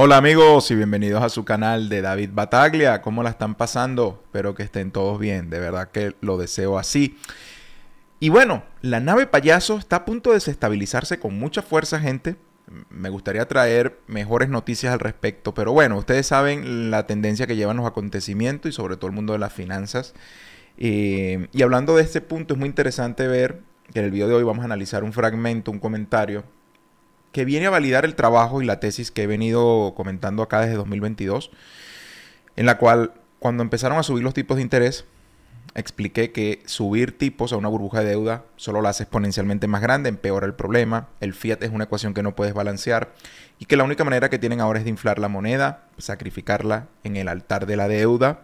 Hola amigos y bienvenidos a su canal de David Bataglia. ¿Cómo la están pasando? Espero que estén todos bien. De verdad que lo deseo así. Y bueno, la nave payaso está a punto de desestabilizarse con mucha fuerza, gente. Me gustaría traer mejores noticias al respecto, pero bueno, ustedes saben la tendencia que llevan los acontecimientos y sobre todo el mundo de las finanzas. Eh, y hablando de este punto, es muy interesante ver que en el video de hoy vamos a analizar un fragmento, un comentario que viene a validar el trabajo y la tesis que he venido comentando acá desde 2022, en la cual cuando empezaron a subir los tipos de interés, expliqué que subir tipos a una burbuja de deuda solo la hace exponencialmente más grande, empeora el problema, el fiat es una ecuación que no puedes balancear y que la única manera que tienen ahora es de inflar la moneda, sacrificarla en el altar de la deuda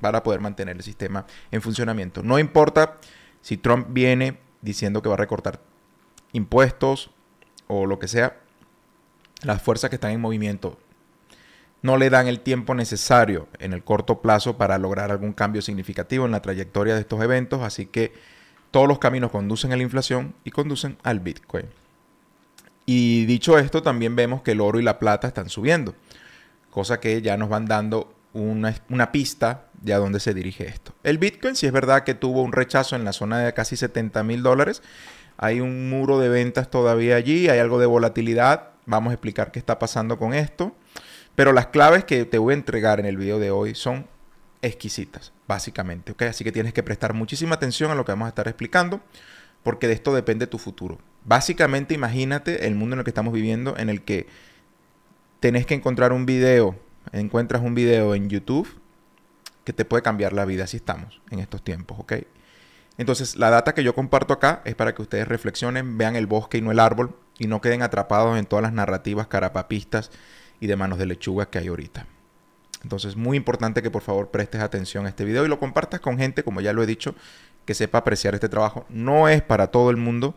para poder mantener el sistema en funcionamiento. No importa si Trump viene diciendo que va a recortar impuestos, o lo que sea, las fuerzas que están en movimiento no le dan el tiempo necesario en el corto plazo para lograr algún cambio significativo en la trayectoria de estos eventos, así que todos los caminos conducen a la inflación y conducen al Bitcoin. Y dicho esto, también vemos que el oro y la plata están subiendo, cosa que ya nos van dando una, una pista de a dónde se dirige esto. El Bitcoin, si es verdad que tuvo un rechazo en la zona de casi 70 mil dólares, hay un muro de ventas todavía allí, hay algo de volatilidad. Vamos a explicar qué está pasando con esto. Pero las claves que te voy a entregar en el video de hoy son exquisitas, básicamente. ¿okay? Así que tienes que prestar muchísima atención a lo que vamos a estar explicando, porque de esto depende tu futuro. Básicamente imagínate el mundo en el que estamos viviendo, en el que tenés que encontrar un video, encuentras un video en YouTube que te puede cambiar la vida si estamos en estos tiempos, ¿ok? Entonces, la data que yo comparto acá es para que ustedes reflexionen, vean el bosque y no el árbol, y no queden atrapados en todas las narrativas carapapistas y de manos de lechuga que hay ahorita. Entonces, muy importante que por favor prestes atención a este video y lo compartas con gente, como ya lo he dicho, que sepa apreciar este trabajo. No es para todo el mundo.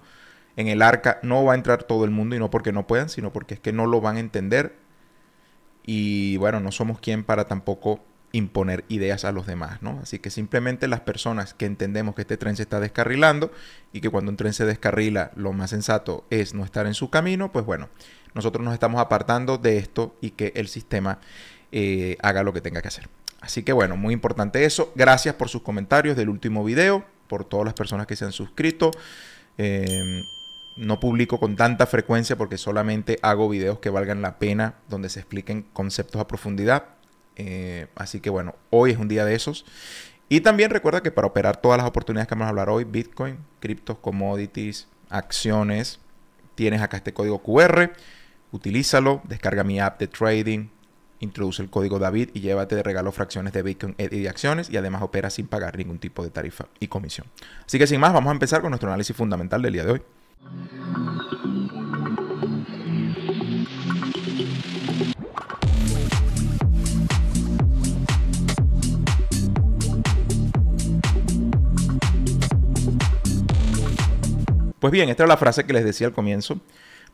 En el arca no va a entrar todo el mundo y no porque no puedan, sino porque es que no lo van a entender. Y bueno, no somos quien para tampoco imponer ideas a los demás, ¿no? Así que simplemente las personas que entendemos que este tren se está descarrilando y que cuando un tren se descarrila lo más sensato es no estar en su camino, pues bueno, nosotros nos estamos apartando de esto y que el sistema eh, haga lo que tenga que hacer. Así que bueno, muy importante eso. Gracias por sus comentarios del último video, por todas las personas que se han suscrito. Em, no publico con tanta frecuencia porque solamente hago videos que valgan la pena, donde se expliquen conceptos a profundidad eh, así que bueno, hoy es un día de esos. Y también recuerda que para operar todas las oportunidades que vamos a hablar hoy, Bitcoin, criptos, commodities, acciones, tienes acá este código QR, utilízalo, descarga mi app de trading, introduce el código David y llévate de regalo fracciones de Bitcoin y de acciones y además opera sin pagar ningún tipo de tarifa y comisión. Así que sin más, vamos a empezar con nuestro análisis fundamental del día de hoy. Pues bien, esta es la frase que les decía al comienzo.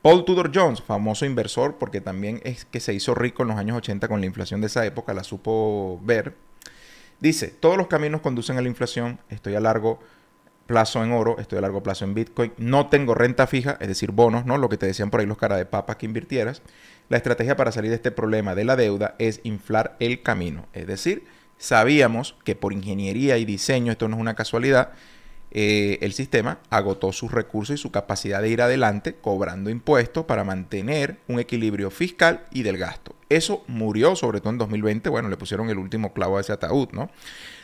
Paul Tudor Jones, famoso inversor, porque también es que se hizo rico en los años 80 con la inflación de esa época, la supo ver, dice, todos los caminos conducen a la inflación, estoy a largo plazo en oro, estoy a largo plazo en Bitcoin, no tengo renta fija, es decir, bonos, ¿no? Lo que te decían por ahí los caras de papas que invirtieras. La estrategia para salir de este problema de la deuda es inflar el camino, es decir, sabíamos que por ingeniería y diseño, esto no es una casualidad, eh, el sistema agotó sus recursos y su capacidad de ir adelante cobrando impuestos para mantener un equilibrio fiscal y del gasto. Eso murió, sobre todo en 2020, bueno, le pusieron el último clavo a ese ataúd, ¿no?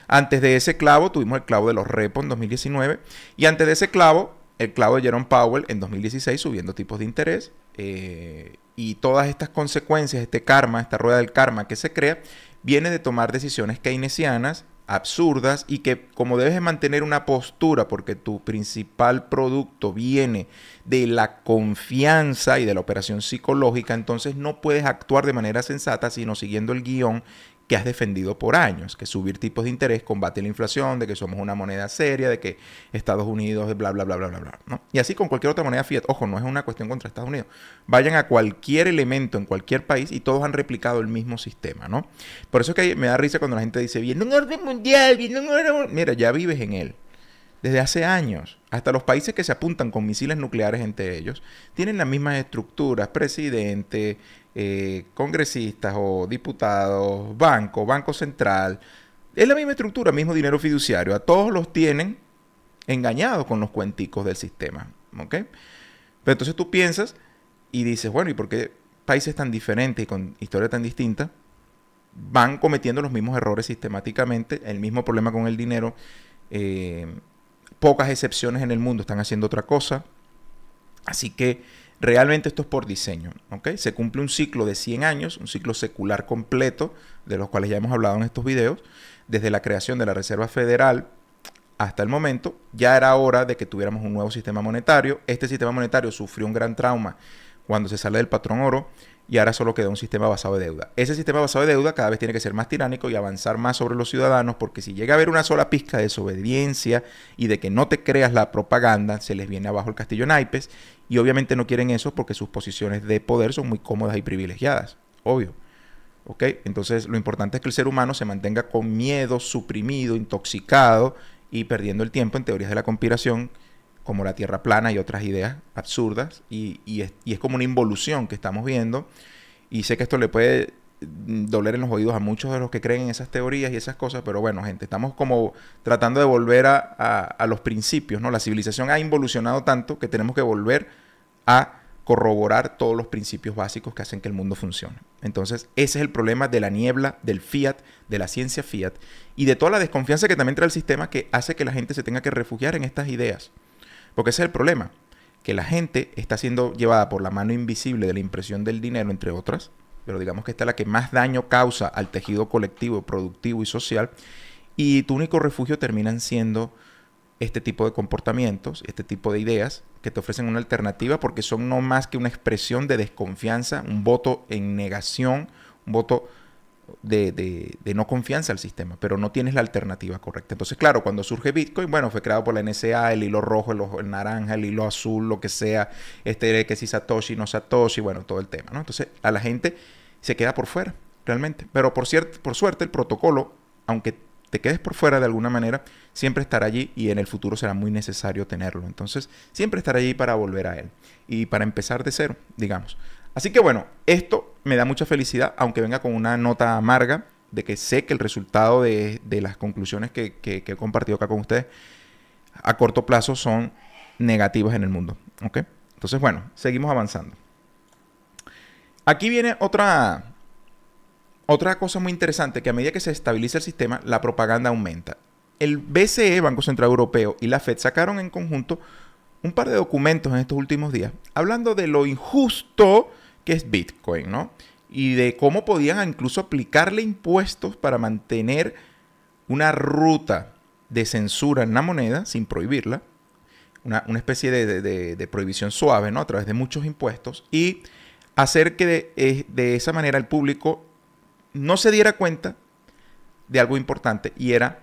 Antes de ese clavo tuvimos el clavo de los repos en 2019 y antes de ese clavo, el clavo de Jerome Powell en 2016 subiendo tipos de interés eh, y todas estas consecuencias, este karma, esta rueda del karma que se crea, viene de tomar decisiones keynesianas absurdas y que como debes mantener una postura porque tu principal producto viene de la confianza y de la operación psicológica, entonces no puedes actuar de manera sensata sino siguiendo el guión que has defendido por años, que subir tipos de interés combate la inflación, de que somos una moneda seria, de que Estados Unidos, bla, bla, bla, bla, bla, bla. ¿no? Y así con cualquier otra moneda fiat. Ojo, no es una cuestión contra Estados Unidos. Vayan a cualquier elemento en cualquier país y todos han replicado el mismo sistema, ¿no? Por eso es que me da risa cuando la gente dice, bien, un orden mundial, bien, un orden mundial. Mira, ya vives en él desde hace años. Hasta los países que se apuntan con misiles nucleares entre ellos tienen las mismas estructuras, presidente, eh, congresistas o diputados, banco, banco central. Es la misma estructura, mismo dinero fiduciario. A todos los tienen engañados con los cuenticos del sistema. ¿ok? Pero entonces tú piensas y dices, bueno, ¿y por qué países tan diferentes y con historia tan distinta van cometiendo los mismos errores sistemáticamente, el mismo problema con el dinero? Eh, pocas excepciones en el mundo están haciendo otra cosa. Así que Realmente esto es por diseño, ¿ok? Se cumple un ciclo de 100 años, un ciclo secular completo, de los cuales ya hemos hablado en estos videos, desde la creación de la Reserva Federal hasta el momento, ya era hora de que tuviéramos un nuevo sistema monetario. Este sistema monetario sufrió un gran trauma cuando se sale del patrón oro y ahora solo queda un sistema basado en deuda. Ese sistema basado en deuda cada vez tiene que ser más tiránico y avanzar más sobre los ciudadanos porque si llega a haber una sola pizca de desobediencia y de que no te creas la propaganda, se les viene abajo el castillo naipes y obviamente no quieren eso porque sus posiciones de poder son muy cómodas y privilegiadas, obvio. Entonces lo importante es que el ser humano se mantenga con miedo, suprimido, intoxicado y perdiendo el tiempo en teorías de la conspiración como la Tierra plana y otras ideas absurdas. Y, es, como una involución que estamos viendo. Y sé que esto le puede mm, doler en los oídos a muchos de los que creen en esas teorías y esas cosas, pero bueno, gente, estamos como tratando de volver a, los principios, ¿no? La civilización ha involucionado tanto que tenemos que volver a corroborar todos los principios básicos que hacen que el mundo funcione. Entonces, ese es el problema de la niebla, del fiat, de la ciencia fiat y de toda la desconfianza que también trae el sistema que hace que la gente se tenga que refugiar en estas ideas. Porque ese es el problema, que la gente está siendo llevada por la mano invisible de la impresión del dinero, entre otras, pero digamos que esta es la que más daño causa al tejido colectivo, productivo y social, y tu único refugio terminan siendo este tipo de comportamientos, este tipo de ideas que te ofrecen una alternativa porque son no más que una expresión de desconfianza, un voto en negación, un voto de, no confianza al sistema, pero no tienes la alternativa correcta. Entonces, claro, cuando surge Bitcoin, bueno, fue creado por la NSA, el hilo rojo, el, naranja, el hilo azul, lo que sea, este que si Satoshi, no Satoshi, bueno, todo el tema, ¿no? Entonces, a la gente se queda por fuera, realmente. Pero por, cierto, por suerte, el protocolo, aunque te quedes por fuera de alguna manera, siempre estará allí y en el futuro será muy necesario tenerlo. Entonces, siempre estará allí para volver a él y para empezar de cero, digamos. Así que bueno, esto me da mucha felicidad, aunque venga con una nota amarga de que sé que el resultado de, las conclusiones que, he compartido acá con ustedes a corto plazo son negativas en el mundo. ¿ok? Entonces, bueno, seguimos avanzando. Aquí viene otra, otra cosa muy interesante, que a medida que se estabiliza el sistema, la propaganda aumenta. El BCE, Banco Central Europeo, y la Fed sacaron en conjunto un par de documentos en estos últimos días, hablando de lo injusto que es Bitcoin, ¿no? Y de cómo podían incluso aplicarle impuestos para mantener una ruta de censura en la moneda, sin prohibirla, una, especie de, prohibición suave, ¿no? A través de muchos impuestos, y hacer que de eh, esa manera el público no se diera cuenta de algo importante y era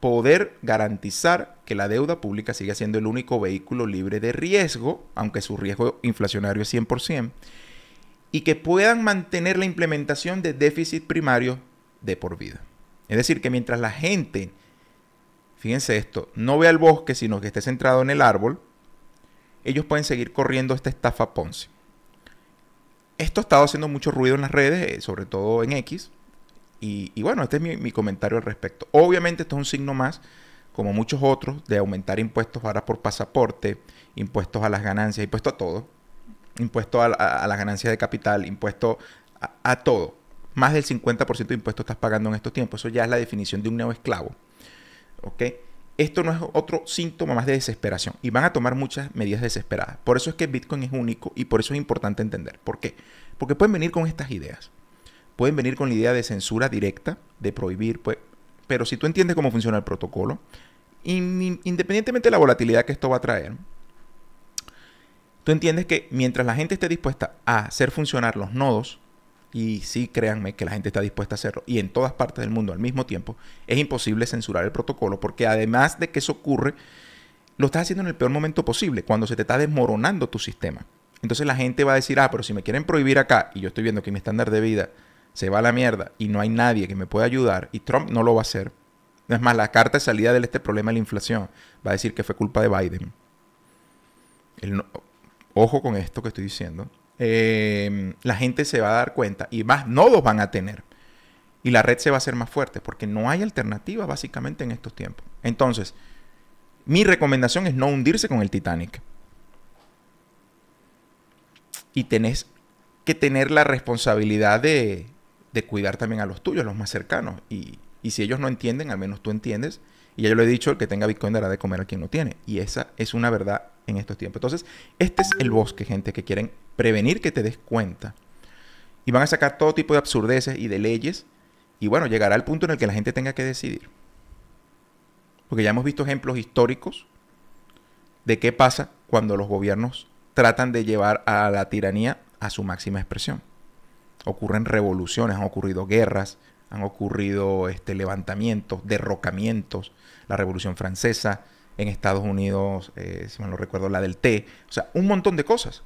poder garantizar que la deuda pública siga siendo el único vehículo libre de riesgo, aunque su riesgo inflacionario es 100%, y que puedan mantener la implementación de déficit primario de por vida. Es decir, que mientras la gente, fíjense esto, no vea el bosque, sino que esté centrado en el árbol, ellos pueden seguir corriendo esta estafa Ponce. Esto ha estado haciendo mucho ruido en las redes, eh, sobre todo en X. Y, bueno, este es mi, comentario al respecto. Obviamente esto es un signo más, como muchos otros, de aumentar impuestos ahora por pasaporte, impuestos a las ganancias, impuesto a todo, impuesto a, las ganancias de capital, impuesto a, todo. Más del 50% de impuestos estás pagando en estos tiempos. Eso ya es la definición de un neoesclavo. esclavo. ¿Ok? esto no es otro síntoma más de desesperación y van a tomar muchas medidas desesperadas. Por eso es que Bitcoin es único y por eso es importante entender. ¿Por qué? Porque pueden venir con estas ideas. Pueden venir con la idea de censura directa, de prohibir, pues, pero si tú entiendes cómo funciona el protocolo, independientemente de la volatilidad que esto va a traer, tú entiendes que mientras la gente esté dispuesta a hacer funcionar los nodos, y sí, créanme que la gente está dispuesta a hacerlo. Y en todas partes del mundo al mismo tiempo, es imposible censurar el protocolo porque además de que eso ocurre, lo estás haciendo en el peor momento posible, cuando se te está desmoronando tu sistema. Entonces la gente va a decir, ah, pero si me quieren prohibir acá y yo estoy viendo que mi estándar de vida se va a la mierda y no hay nadie que me pueda ayudar y Trump no lo va a hacer. Es más, la carta de salida de este problema de la inflación va a decir que fue culpa de Biden. El Ojo con esto que estoy diciendo. Eh, la gente se va a dar cuenta y más nodos van a tener. Y la red se va a hacer más fuerte porque no hay alternativa básicamente en estos tiempos. Entonces, mi recomendación es no hundirse con el Titanic. Y tenés que tener la responsabilidad de, de cuidar también a los tuyos, los más cercanos. Y, si ellos no entienden, al menos tú entiendes. Y ya yo lo he dicho, el que tenga Bitcoin dará de comer a quien no tiene. Y esa es una verdad en estos tiempos. Entonces, este es el bosque, gente, que quieren prevenir que te des cuenta. Y van a sacar todo tipo de absurdeces y de leyes. Y bueno, llegará el punto en el que la gente tenga que decidir. Porque ya hemos visto ejemplos históricos de qué pasa cuando los gobiernos tratan de llevar a la tiranía a su máxima expresión. Ocurren revoluciones, han ocurrido guerras, han ocurrido este, levantamientos, derrocamientos, la Revolución Francesa, en Estados Unidos, eh, si mal no recuerdo, la del té, o sea, un montón de cosas.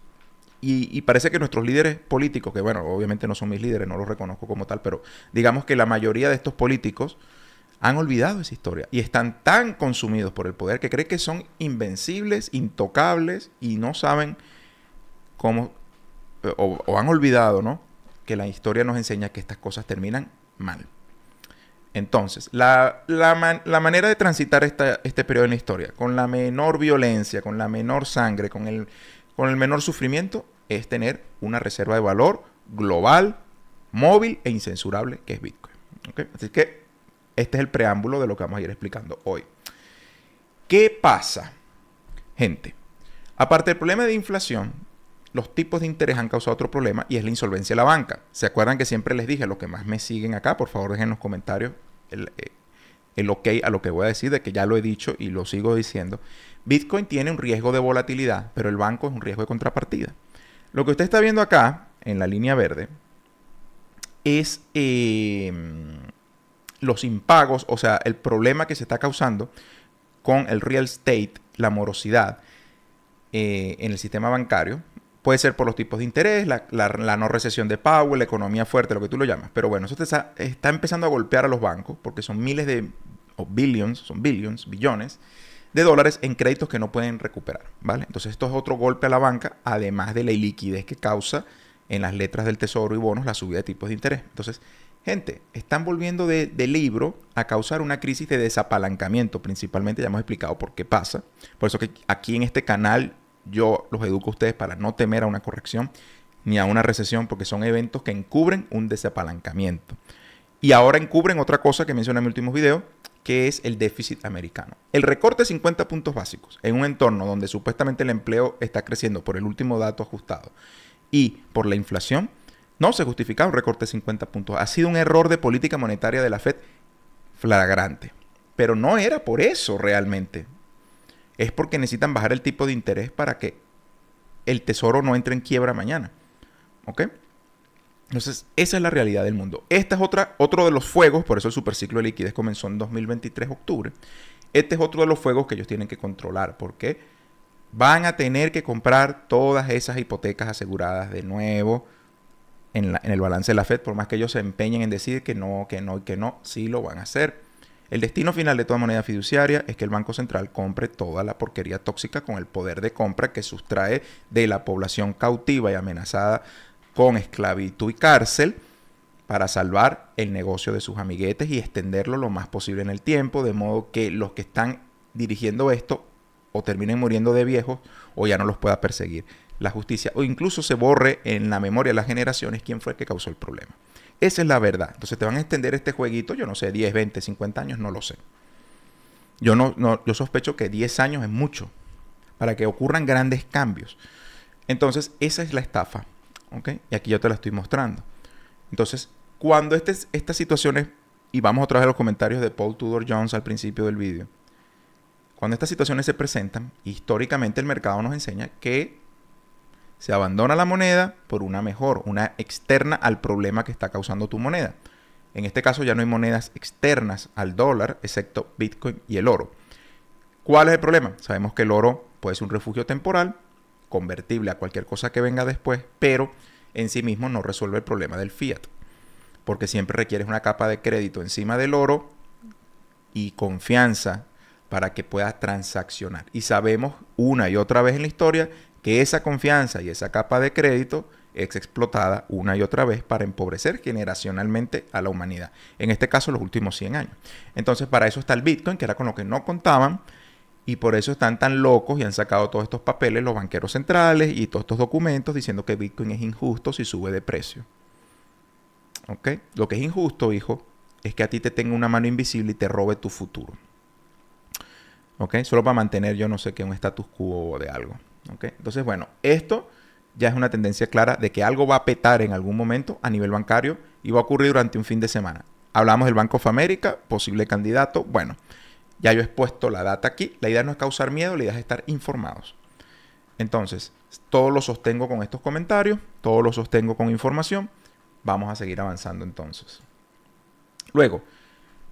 Y, parece que nuestros líderes políticos, que bueno, obviamente no son mis líderes, no los reconozco como tal, pero digamos que la mayoría de estos políticos han olvidado esa historia y están tan consumidos por el poder que creen que son invencibles, intocables y no saben cómo, eh, o, o han olvidado, ¿no? Que la historia nos enseña que estas cosas terminan mal. Entonces, la, manera de transitar este periodo en la historia, con la menor violencia, con la menor sangre, con el, con el menor sufrimiento, es tener una reserva de valor global, móvil e incensurable que es Bitcoin. Así que este es el preámbulo de lo que vamos a ir explicando hoy. ¿Qué pasa? Gente, aparte del problema de inflación, los tipos de interés han causado otro problema y es la insolvencia de la banca. ¿Se acuerdan que siempre les dije, los que más me siguen acá, por favor dejen en los comentarios eh, el, ok a lo que voy a decir, de que ya lo he dicho y lo sigo diciendo. Bitcoin tiene un riesgo de volatilidad, pero el banco es un riesgo de contrapartida. Lo que usted está viendo acá, en la línea verde, es em, los impagos, o sea, el problema que se está causando con el real estate, la morosidad eh, en el sistema bancario, Puede ser por los tipos de interés, la, no recesión de Powell, la economía fuerte, lo que tú lo llamas. Pero bueno, eso está, empezando a golpear a los bancos porque son miles de, o billions, son billions, billones de dólares en créditos que no pueden recuperar, ¿vale? Entonces esto es otro golpe a la banca, además de la iliquidez que causa en las letras del tesoro y bonos la subida de tipos de interés. Entonces, gente, están volviendo de, de libro a causar una crisis de desapalancamiento, principalmente ya hemos explicado por qué pasa. Por eso que aquí en este canal yo los educo a ustedes para no temer a una corrección ni a una recesión, porque son eventos que encubren un desapalancamiento. Y ahora encubren otra cosa que mencioné en mi último video, que es el déficit americano. El recorte de 50 puntos básicos en un entorno donde supuestamente el empleo está creciendo por el último dato ajustado y por la inflación, no se justificaba un recorte de 50 puntos. Ha sido un error de política monetaria de la Fed flagrante. Pero no era por eso realmente es porque necesitan bajar el tipo de interés para que el tesoro no entre en quiebra mañana. ¿Ok? Entonces, esa es la realidad del mundo. Este es otra, otro de los fuegos, por eso el superciclo de liquidez comenzó en 2023, octubre. Este es otro de los fuegos que ellos tienen que controlar, porque van a tener que comprar todas esas hipotecas aseguradas de nuevo en, en el balance de la Fed, por más que ellos se empeñen en decir que no, que no y que no, sí lo van a hacer. El destino final de toda moneda fiduciaria es que el Banco Central compre toda la porquería tóxica con el poder de compra que sustrae de la población cautiva y amenazada con esclavitud y cárcel para salvar el negocio de sus amiguetes y extenderlo lo más posible en el tiempo, de modo que los que están dirigiendo esto o terminen muriendo de viejos o ya no los pueda perseguir la justicia o incluso se borre en la memoria de las generaciones quién fue el que causó el problema. Esa es la verdad. Entonces te van a extender este jueguito, yo no sé, 10, 20, 50 años, no lo sé. Yo, no, yo sospecho que 10 años es mucho para que ocurran grandes cambios. Entonces, esa es la estafa. ¿okay? Y aquí yo te la estoy mostrando. Entonces, cuando este estas situaciones, y vamos a vez los comentarios de Paul Tudor Jones al principio del vídeo, cuando estas situaciones se presentan, históricamente el mercado nos enseña que se abandona la moneda por una mejor, una externa al problema que está causando tu moneda. En este caso ya no hay monedas externas al dólar, excepto Bitcoin y el oro. ¿Cuál es el problema? Sabemos que el oro puede ser un refugio temporal, convertible a cualquier cosa que venga después, pero en sí mismo no resuelve el problema del fiat, porque siempre requieres una capa de crédito encima del oro y confianza para que puedas transaccionar. Y sabemos una y otra vez en la historia que esa confianza y esa capa de crédito es explotada una y otra vez para empobrecer generacionalmente a la humanidad. En este caso, los últimos 100 años. Entonces, para eso está el Bitcoin, que era con lo que no contaban, y por eso están tan locos y han sacado todos estos papeles los banqueros centrales y todos estos documentos diciendo que Bitcoin es injusto si sube de precio. ¿Ok? Lo que es injusto, hijo, es que a ti te tenga una mano invisible y te robe tu futuro. ¿Ok? Solo para mantener, yo no sé qué, un status quo de algo. Entonces, bueno, esto ya es una tendencia clara de que algo va a petar en algún momento a nivel bancario y va a ocurrir durante un fin de semana. Hablamos del Banco of América, posible candidato. Bueno, ya yo he expuesto la data aquí. La idea no es causar miedo, la idea es estar informados. Entonces, todo lo sostengo con estos comentarios, todo lo sostengo con información. Vamos a seguir avanzando entonces. Luego,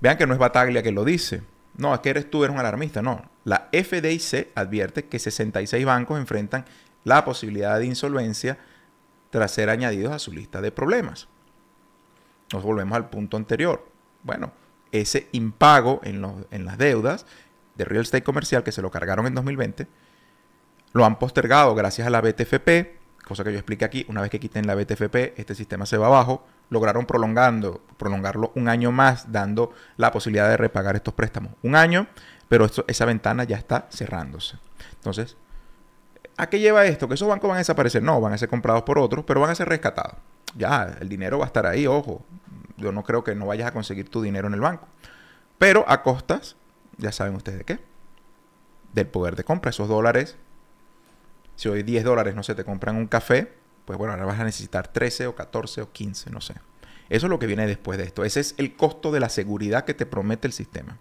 vean que no es Bataglia que lo dice no, es que eres tú, eres un alarmista. No, la FDIC advierte que 66 bancos enfrentan la posibilidad de insolvencia tras ser añadidos a su lista de problemas. Nos volvemos al punto anterior. Bueno, ese impago en, las deudas de real estate comercial que se lo cargaron en 2020, lo han postergado gracias a la BTFP, cosa que yo expliqué aquí, una vez que quiten la BTFP, este sistema se va abajo, lograron prolongando, prolongarlo un año más, dando la posibilidad de repagar estos préstamos. Un año, pero esa ventana ya está cerrándose. Entonces, ¿a qué lleva esto? ¿Que esos bancos van a desaparecer? No, van a ser comprados por otros, pero van a ser rescatados. Ya, el dinero va a estar ahí, ojo. Yo no creo que no vayas a conseguir tu dinero en el banco. Pero a costas, ya saben ustedes de qué. Del poder de compra. Esos dólares, si hoy 10 dólares no se te compran un café, pues bueno, ahora vas a necesitar 13 o 14 o 15, no sé. Eso es lo que viene después de esto. Ese es el costo de la seguridad que te promete el sistema.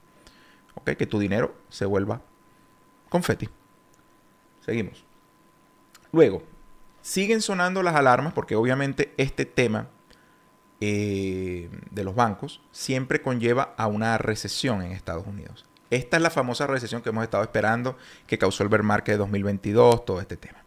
¿Ok? Que tu dinero se vuelva confeti. Seguimos. Luego, siguen sonando las alarmas porque obviamente este tema eh, de los bancos siempre conlleva a una recesión en Estados Unidos. Esta es la famosa recesión que hemos estado esperando que causó el bear de 2022, todo este tema.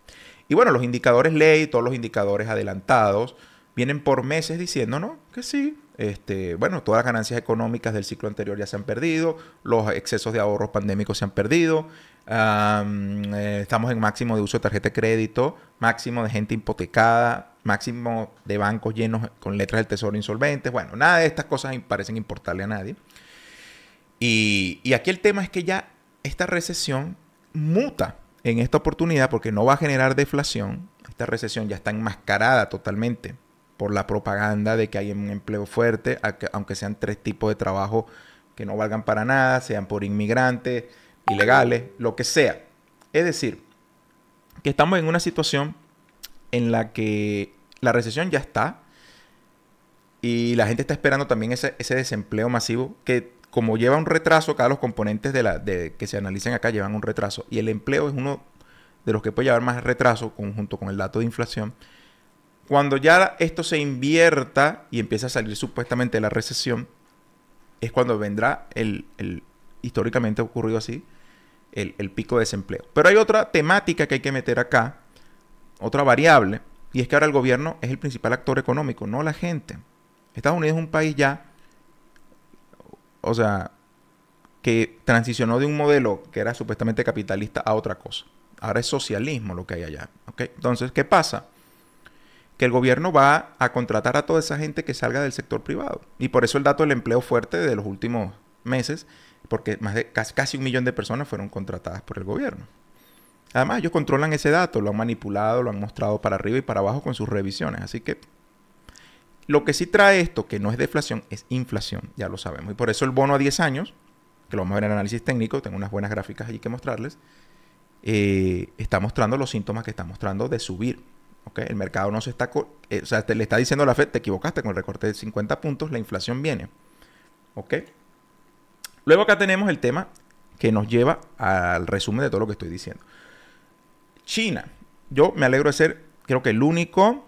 Y bueno, los indicadores ley, todos los indicadores adelantados, vienen por meses diciéndonos que sí. Este, bueno, todas las ganancias económicas del ciclo anterior ya se han perdido, los excesos de ahorros pandémicos se han perdido, eh, estamos en máximo de uso de tarjeta de crédito, máximo de gente hipotecada, máximo de bancos llenos con letras del tesoro insolventes. Bueno, nada de estas cosas parecen importarle a nadie. Y, y aquí el tema es que ya esta recesión muta en esta oportunidad porque no va a generar deflación. Esta recesión ya está enmascarada totalmente por la propaganda de que hay un empleo fuerte, aunque sean tres tipos de trabajo que no valgan para nada, sean por inmigrantes, ilegales, lo que sea. Es decir, que estamos en una situación en la que la recesión ya está y la gente está esperando también ese, ese desempleo masivo que como lleva un retraso, cada los componentes de la, de, que se analicen acá llevan un retraso, y el empleo es uno de los que puede llevar más retraso junto con el dato de inflación, cuando ya esto se invierta y empieza a salir supuestamente la recesión, es cuando vendrá el, el históricamente ocurrido así, el, el pico de desempleo. Pero hay otra temática que hay que meter acá, otra variable, y es que ahora el gobierno es el principal actor económico, no la gente. Estados Unidos es un país ya o sea, que transicionó de un modelo que era supuestamente capitalista a otra cosa. Ahora es socialismo lo que hay allá. Entonces, ¿qué pasa? Que el gobierno va a contratar a toda esa gente que salga del sector privado. Y por eso el dato del empleo fuerte de los últimos meses, porque más de casi un millón de personas fueron contratadas por el gobierno. Además, ellos controlan ese dato, lo han manipulado, lo han mostrado para arriba y para abajo con sus revisiones. Así que lo que sí trae esto, que no es deflación, es inflación, ya lo sabemos. Y por eso el bono a 10 años, que lo vamos a ver en análisis técnico, tengo unas buenas gráficas allí que mostrarles, eh, está mostrando los síntomas que está mostrando de subir. El mercado no se está, eh, o sea, le está diciendo a la Fed, te equivocaste con el recorte de 50 puntos, la inflación viene. ¿ok? Luego acá tenemos el tema que nos lleva al resumen de todo lo que estoy diciendo. China. Yo me alegro de ser, creo que el único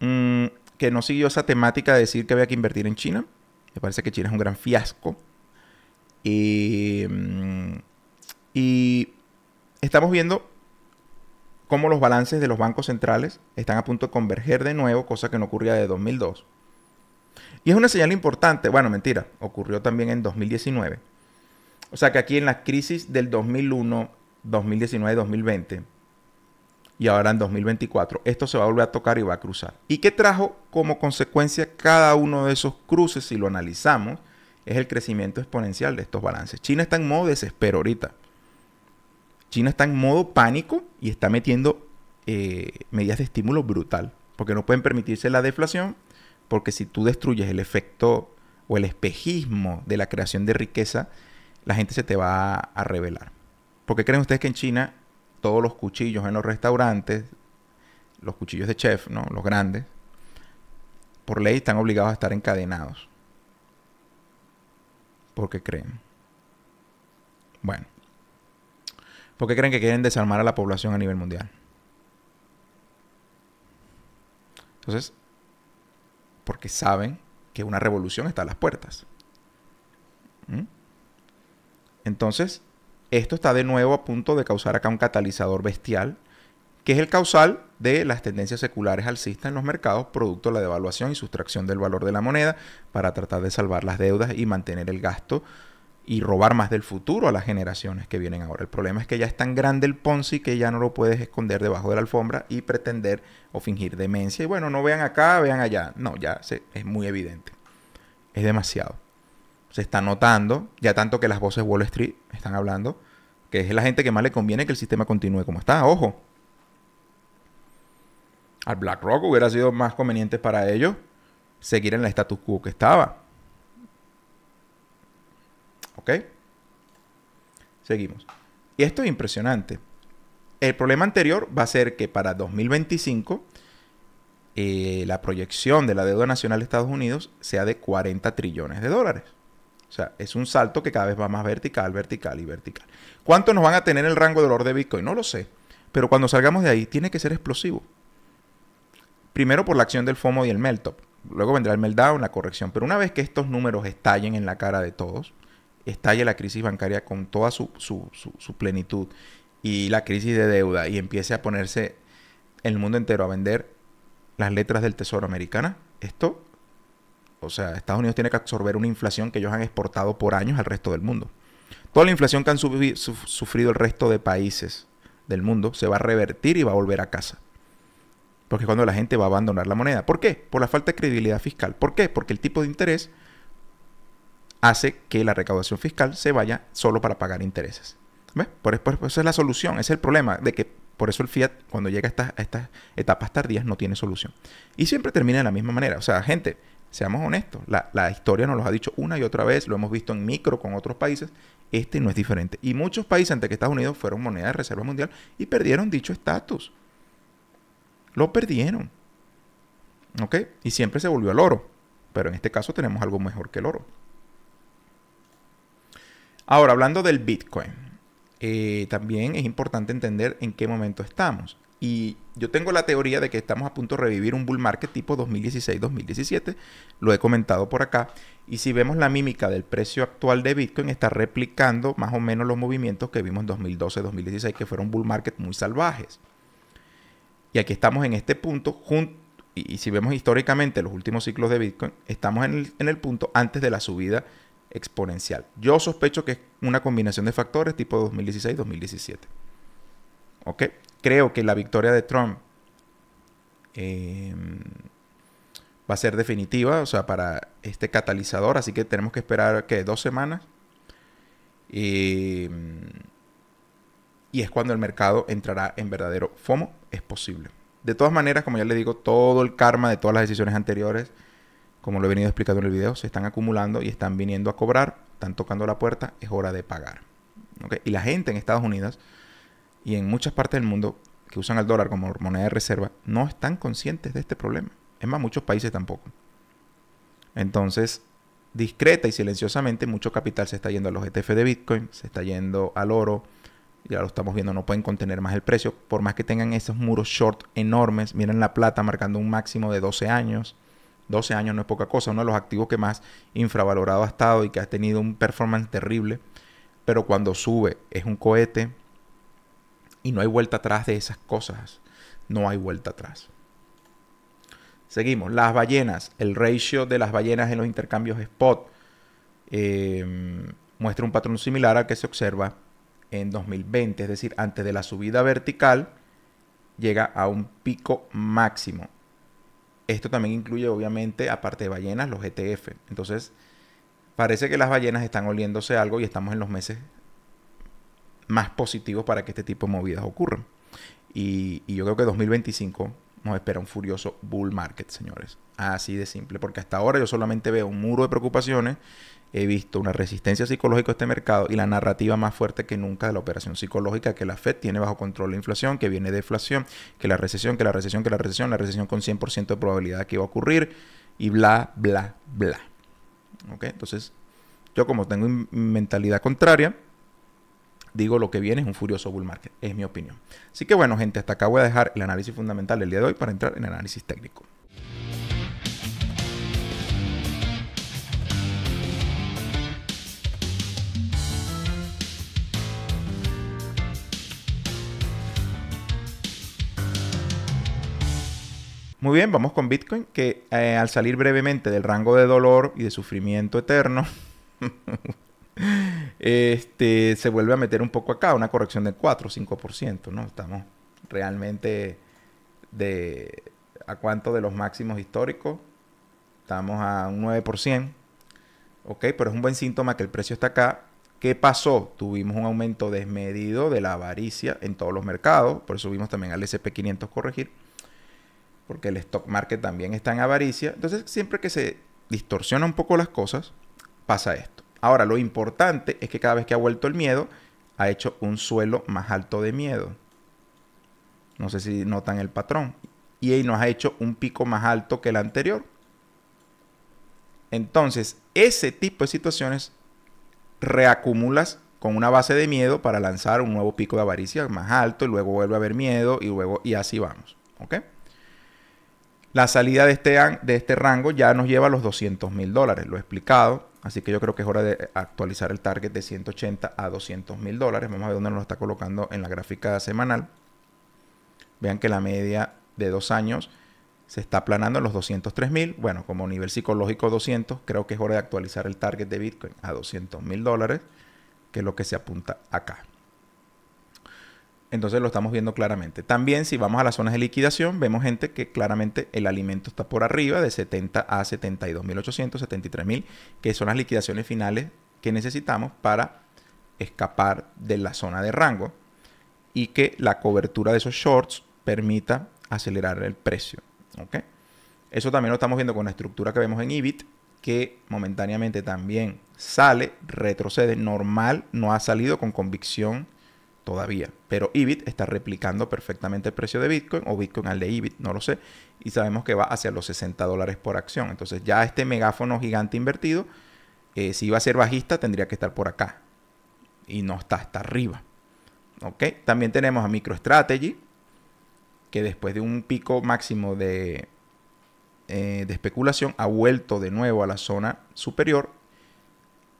mm, que no siguió esa temática de decir que había que invertir en China. Me parece que China es un gran fiasco. Y, mm, estamos viendo cómo los balances de los bancos centrales están a punto de converger de nuevo, cosa que no ocurría de 2002. Y es una señal importante, bueno, mentira, ocurrió también en 2019. O sea que aquí en la crisis del 2001, 2019, 2020, y ahora en 2024. Esto se va a volver a tocar y va a cruzar. ¿Y qué trajo como consecuencia cada uno de esos cruces si lo analizamos? Es el crecimiento exponencial de estos balances. China está en modo desespero ahorita. China está en modo pánico y está metiendo eh, medidas de estímulo brutal, porque no pueden permitirse la deflación, porque si tú destruyes el efecto o el espejismo de la creación de riqueza, la gente se te va a revelar. ¿Por qué creen ustedes que en China todos los cuchillos en los restaurantes, los cuchillos de chef, ¿no? Los grandes, por ley están obligados a estar encadenados. ¿Por qué creen? Bueno. ¿Por qué creen que quieren desarmar a la población a nivel mundial? Entonces, porque saben que una revolución está a las puertas. ¿Mm? Entonces, esto está de nuevo a punto de causar acá un catalizador bestial, que es el causal de las tendencias seculares alcistas en los mercados, producto de la devaluación y sustracción del valor de la moneda, para tratar de salvar las deudas y mantener el gasto y robar más del futuro a las generaciones que vienen ahora. El problema es que ya es tan grande el Ponzi que ya no lo puedes esconder debajo de la alfombra y pretender o fingir demencia. Y bueno, no vean acá, vean allá. No, ya se, es muy evidente. Es demasiado se está notando, ya tanto que las voces Wall Street están hablando, que es la gente que más le conviene que el sistema continúe como está, ojo. Al BlackRock hubiera sido más conveniente para ellos seguir en la status quo que estaba. ¿Ok? Seguimos. Y esto es impresionante. El problema anterior va a ser que para 2025 eh, la proyección de la deuda nacional de Estados Unidos sea de 40 trillones de dólares. O sea, es un salto que cada vez va más vertical, vertical y vertical. ¿Cuánto nos van a tener el rango de dolor de Bitcoin? No lo sé. Pero cuando salgamos de ahí, tiene que ser explosivo. Primero por la acción del FOMO y el meltop. Luego vendrá el meltdown, la corrección. Pero una vez que estos números estallen en la cara de todos, estalle la crisis bancaria con toda su, su plenitud y la crisis de deuda y empiece a ponerse el mundo entero a vender las letras del Tesoro Americana, esto o sea, Estados Unidos tiene que absorber una inflación que ellos han exportado por años al resto del mundo. Toda la inflación que han sufrido el resto de países del mundo se va a revertir y va a volver a casa. Porque cuando la gente va a abandonar la moneda. ¿Por qué? Por la falta de credibilidad fiscal. ¿Por qué? Porque el tipo de interés hace que la recaudación fiscal se vaya solo para pagar intereses. ¿Ves? Por, eso, es la solución, es el problema, de que por eso el fiat cuando llega a estas etapas tardías no tiene solución. Y siempre termina de la misma manera. O sea, gente, seamos honestos, la, historia nos lo ha dicho una y otra vez, lo hemos visto en micro con otros países, este no es diferente. Y muchos países antes que Estados Unidos fueron moneda de reserva mundial y perdieron dicho estatus. Lo perdieron. ¿Ok? Y siempre se volvió al oro. Pero en este caso tenemos algo mejor que el oro. Ahora, hablando del Bitcoin, eh, también es importante entender en qué momento estamos. Y yo tengo la teoría de que estamos a punto de revivir un bull market tipo 2016-2017. Lo he comentado por acá. Y si vemos la mímica del precio actual de Bitcoin, está replicando más o menos los movimientos que vimos en 2012-2016, que fueron bull market muy salvajes. Y aquí estamos en este punto, y si vemos históricamente los últimos ciclos de Bitcoin, estamos en el, en el punto antes de la subida exponencial. Yo sospecho que es una combinación de factores tipo 2016-2017. ¿Ok? creo que la victoria de Trump em, va a ser definitiva, o sea, para este catalizador, así que tenemos que esperar que dos semanas. Em, y es cuando el mercado entrará en verdadero FOMO, es posible. De todas maneras, como ya le digo, todo el karma de todas las decisiones anteriores, como lo he venido explicando en el video, se están acumulando y están viniendo a cobrar, están tocando la puerta, es hora de pagar. Y la gente en Estados Unidos y en muchas partes del mundo que usan el dólar como moneda de reserva no están conscientes de este problema. Es más, muchos países tampoco. Entonces, discreta y silenciosamente, mucho capital se está yendo a los ETF de Bitcoin, se está yendo al oro. Ya lo estamos viendo, no pueden contener más el precio. Por más que tengan esos muros short enormes, miren la plata marcando un máximo de 12 años. 12 años no es poca cosa, uno de los activos que más infravalorado ha estado y que ha tenido un performance terrible. Pero cuando sube es un cohete, y no hay vuelta atrás de esas cosas. No hay vuelta atrás. Seguimos. Las ballenas. El ratio de las ballenas en los intercambios spot eh, muestra un patrón similar al que se observa en 2020. Es decir, antes de la subida vertical llega a un pico máximo. Esto también incluye, obviamente, aparte de ballenas, los ETF. Entonces, parece que las ballenas están oliéndose algo y estamos en los meses más positivos para que este tipo de movidas ocurran. Y, yo creo que 2025 nos espera un furioso bull market, señores. Así de simple, porque hasta ahora yo solamente veo un muro de preocupaciones, he visto una resistencia psicológica a este mercado y la narrativa más fuerte que nunca de la operación psicológica que la Fed tiene bajo control la inflación, que viene deflación, que la recesión, que la recesión, que la recesión, la recesión con 100% de probabilidad que iba a ocurrir y bla, bla, bla. ¿Ok? Entonces, yo como tengo mentalidad contraria, digo lo que viene es un furioso bull market, es mi opinión. Así que bueno, gente, hasta acá voy a dejar el análisis fundamental del día de hoy para entrar en el análisis técnico. Muy bien, vamos con Bitcoin, que eh, al salir brevemente del rango de dolor y de sufrimiento eterno, este, se vuelve a meter un poco acá, una corrección del 4 5%, ¿no? Estamos realmente de... ¿A cuánto de los máximos históricos? Estamos a un 9%. ¿Ok? Pero es un buen síntoma que el precio está acá. ¿Qué pasó? Tuvimos un aumento desmedido de la avaricia en todos los mercados. Por eso vimos también al SP500 corregir. Porque el stock market también está en avaricia. Entonces, siempre que se distorsiona un poco las cosas, pasa esto. Ahora, lo importante es que cada vez que ha vuelto el miedo, ha hecho un suelo más alto de miedo. No sé si notan el patrón. Y ahí nos ha hecho un pico más alto que el anterior. Entonces, ese tipo de situaciones reacumulas con una base de miedo para lanzar un nuevo pico de avaricia más alto y luego vuelve a haber miedo y luego y así vamos, La salida de este, de este rango ya nos lleva a los 200 mil dólares, lo he explicado. Así que yo creo que es hora de eh, actualizar el target de 180 a 200 mil dólares. Vamos a ver dónde nos lo está colocando en la gráfica semanal. Vean que la media de dos años se está aplanando en los 203 mil. Bueno, como nivel psicológico 200, creo que es hora de actualizar el target de Bitcoin a 200 mil dólares, que es lo que se apunta acá. Entonces lo estamos viendo claramente. También si vamos a las zonas de liquidación, vemos gente que claramente el alimento está por arriba de 70 a 72.800, 73.000, que son las liquidaciones finales que necesitamos para escapar de la zona de rango y que la cobertura de esos shorts permita acelerar el precio. Eso también lo estamos viendo con la estructura que vemos en EBIT, que momentáneamente también sale, retrocede normal, no ha salido con convicción todavía. Pero EBIT está replicando perfectamente el precio de Bitcoin o Bitcoin al de EBIT, no lo sé. Y sabemos que va hacia los 60 dólares por acción. Entonces ya este megáfono gigante invertido, eh, si iba a ser bajista, tendría que estar por acá. Y no está hasta arriba. ¿Ok? También tenemos a MicroStrategy, que después de un pico máximo de eh, especulación ha vuelto de nuevo a la zona superior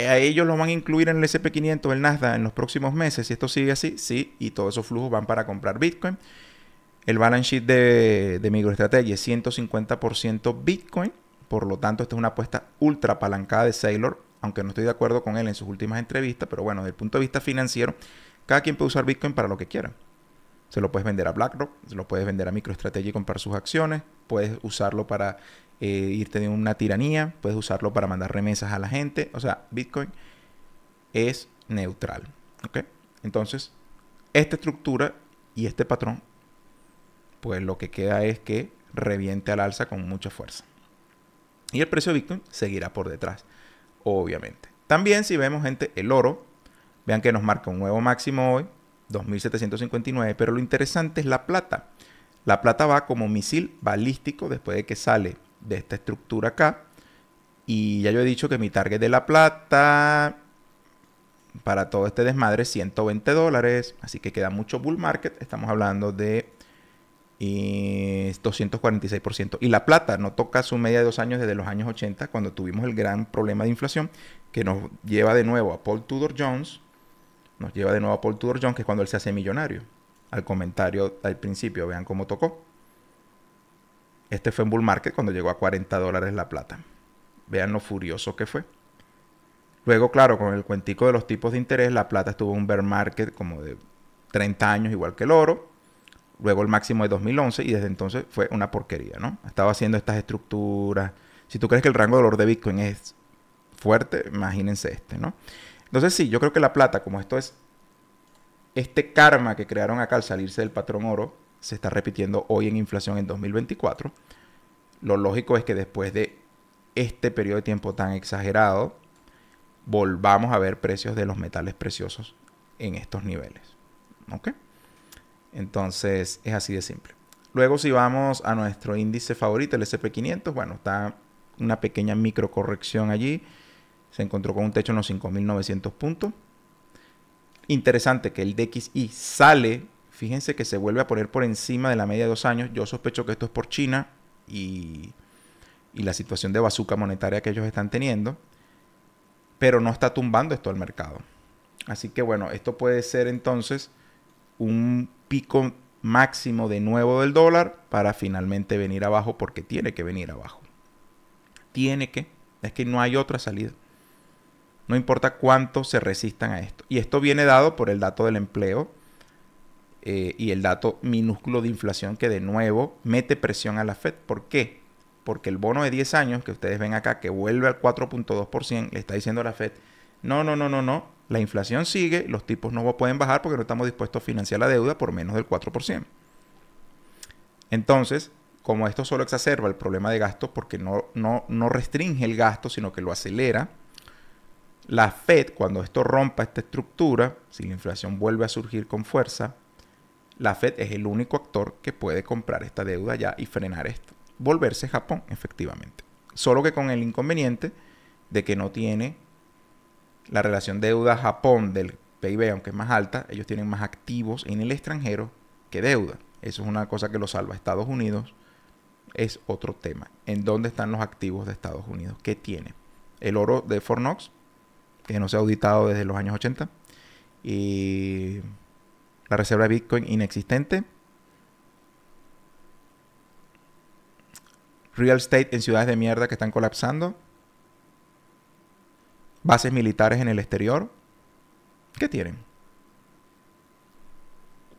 eh, a ellos lo van a incluir en el SP500, el Nasdaq, en los próximos meses. Si esto sigue así, sí, y todos esos flujos van para comprar Bitcoin. El balance sheet de, de MicroStrategy es 150% Bitcoin. Por lo tanto, esta es una apuesta ultra apalancada de Sailor. aunque no estoy de acuerdo con él en sus últimas entrevistas, pero bueno, desde el punto de vista financiero, cada quien puede usar Bitcoin para lo que quiera. Se lo puedes vender a BlackRock, se lo puedes vender a MicroStrategy y comprar sus acciones, puedes usarlo para eh, irte de una tiranía, puedes usarlo para mandar remesas a la gente. O sea, Bitcoin es neutral. Entonces, esta estructura y este patrón, pues lo que queda es que reviente al alza con mucha fuerza. Y el precio de Bitcoin seguirá por detrás, obviamente. También si vemos, gente, el oro, vean que nos marca un nuevo máximo hoy, 2.759. Pero lo interesante es la plata. La plata va como misil balístico después de que sale de esta estructura acá. Y ya yo he dicho que mi target de la plata para todo este desmadre es 120 dólares. Así que queda mucho bull market. Estamos hablando de 246%. Eh, y la plata no toca su media de dos años desde los años 80, cuando tuvimos el gran problema de inflación, que nos lleva de nuevo a Paul Tudor Jones, nos lleva de nuevo a Paul Tudor que es cuando él se hace millonario. Al comentario al principio, vean cómo tocó. Este fue en bull market cuando llegó a 40 dólares la plata. Vean lo furioso que fue. Luego, claro, con el cuentico de los tipos de interés, la plata estuvo en un bear market como de 30 años, igual que el oro. Luego el máximo de 2011 y desde entonces fue una porquería, ¿no? Estaba haciendo estas estructuras. Si tú crees que el rango de valor de Bitcoin es fuerte, imagínense este, ¿no? Entonces sí, yo creo que la plata, como esto es este karma que crearon acá al salirse del patrón oro, se está repitiendo hoy en inflación en 2024. Lo lógico es que después de este periodo de tiempo tan exagerado, volvamos a ver precios de los metales preciosos en estos niveles. Entonces es así de simple. Luego si vamos a nuestro índice favorito, el SP500, bueno, está una pequeña microcorrección allí se encontró con un techo en los 5.900 puntos. Interesante que el DXI sale, fíjense que se vuelve a poner por encima de la media de dos años. Yo sospecho que esto es por China y, la situación de bazuca monetaria que ellos están teniendo, pero no está tumbando esto al mercado. Así que bueno, esto puede ser entonces un pico máximo de nuevo del dólar para finalmente venir abajo porque tiene que venir abajo. Tiene que, es que no hay otra salida no importa cuánto se resistan a esto. Y esto viene dado por el dato del empleo eh, y el dato minúsculo de inflación que de nuevo mete presión a la Fed. ¿Por qué? Porque el bono de 10 años que ustedes ven acá, que vuelve al 4.2%, le está diciendo a la Fed, no, no, no, no, no, la inflación sigue, los tipos no pueden bajar porque no estamos dispuestos a financiar la deuda por menos del 4%. Entonces, como esto solo exacerba el problema de gastos porque no, no, no restringe el gasto, sino que lo acelera, la Fed, cuando esto rompa esta estructura, si la inflación vuelve a surgir con fuerza, la Fed es el único actor que puede comprar esta deuda ya y frenar esto. Volverse Japón, efectivamente. Solo que con el inconveniente de que no tiene la relación deuda-Japón del PIB, aunque es más alta, ellos tienen más activos en el extranjero que deuda. Eso es una cosa que lo salva Estados Unidos. Es otro tema. ¿En dónde están los activos de Estados Unidos? ¿Qué tiene? El oro de Fornox que no se ha auditado desde los años 80. Y la reserva de Bitcoin inexistente. Real estate en ciudades de mierda que están colapsando. Bases militares en el exterior. ¿Qué tienen?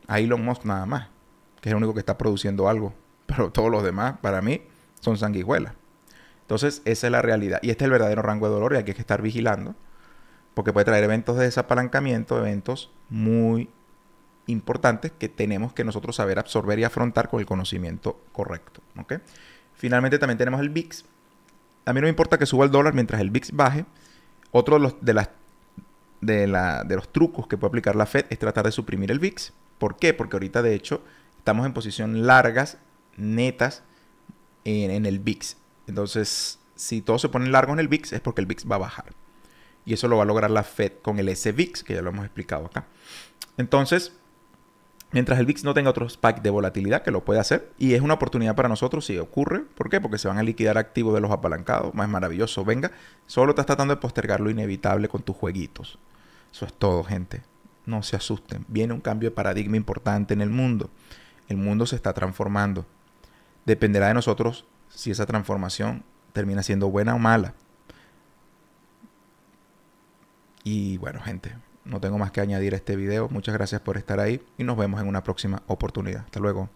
A Elon Musk nada más, que es el único que está produciendo algo. Pero todos los demás, para mí, son sanguijuelas. Entonces, esa es la realidad. Y este es el verdadero rango de dolor y hay que estar vigilando porque puede traer eventos de desapalancamiento, eventos muy importantes que tenemos que nosotros saber absorber y afrontar con el conocimiento correcto. Finalmente también tenemos el VIX. A mí no me importa que suba el dólar mientras el VIX baje. Otro de los, de las, de, los trucos que puede aplicar la Fed es tratar de suprimir el VIX. ¿Por qué? Porque ahorita de hecho estamos en posición largas, netas, en, el VIX. Entonces, si todo se pone largo en el VIX es porque el VIX va a bajar. Y eso lo va a lograr la Fed con el SVIX, que ya lo hemos explicado acá. Entonces, mientras el VIX no tenga otro spike de volatilidad, que lo puede hacer, y es una oportunidad para nosotros si ocurre. ¿Por qué? Porque se van a liquidar activos de los apalancados. Más maravilloso, venga. Solo estás tratando de postergar lo inevitable con tus jueguitos. Eso es todo, gente. No se asusten. Viene un cambio de paradigma importante en el mundo. El mundo se está transformando. Dependerá de nosotros si esa transformación termina siendo buena o mala. Y bueno, gente, no tengo más que añadir a este video. Muchas gracias por estar ahí y nos vemos en una próxima oportunidad. Hasta luego.